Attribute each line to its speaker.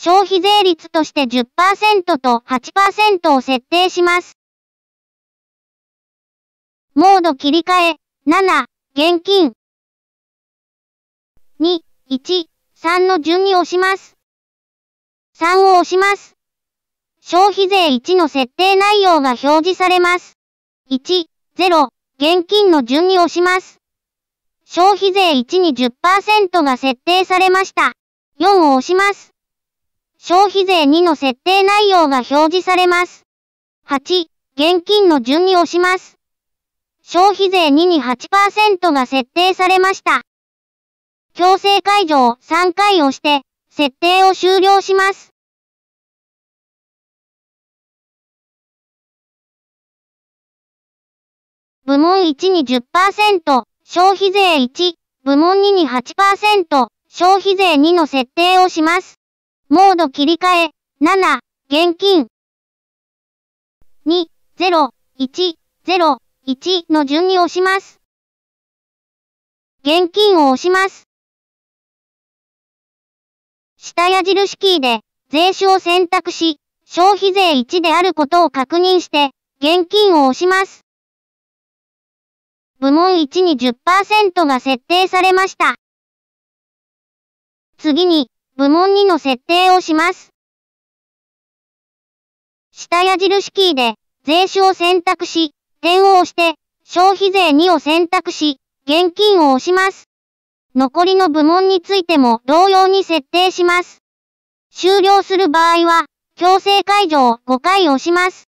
Speaker 1: 消費税率として10%と8%を設定します。モード切り替え、7、現金。
Speaker 2: 2、1、3の順に押します。3を押します。消費税1の設定内容が表示されます。1、0、現金の順に押します。消費税1に10%が設定されました。4を押します。消費税2の設定内容が表示されます。8、現金の順に押します。消費税2に8%が設定されました。強制解除を3回押して、設定を終了します。部門1に10%、消費税1、部門2に8%、消費税2の設定をします。モード切り替え、7、現金。2、0、1、0、
Speaker 1: 1の順に押します。現金を押します。
Speaker 2: 下矢印キーで、税種を選択し、消費税1であることを確認して、現金を押します。部門1に10%が設定されました。
Speaker 1: 次に、部門2の設定をします。
Speaker 2: 下矢印キーで、税種を選択し、点を押して、消費税2を選択し、現金を押します。残りの部門についても同様に設定します。終了する場合は、
Speaker 1: 強制解除を5回押します。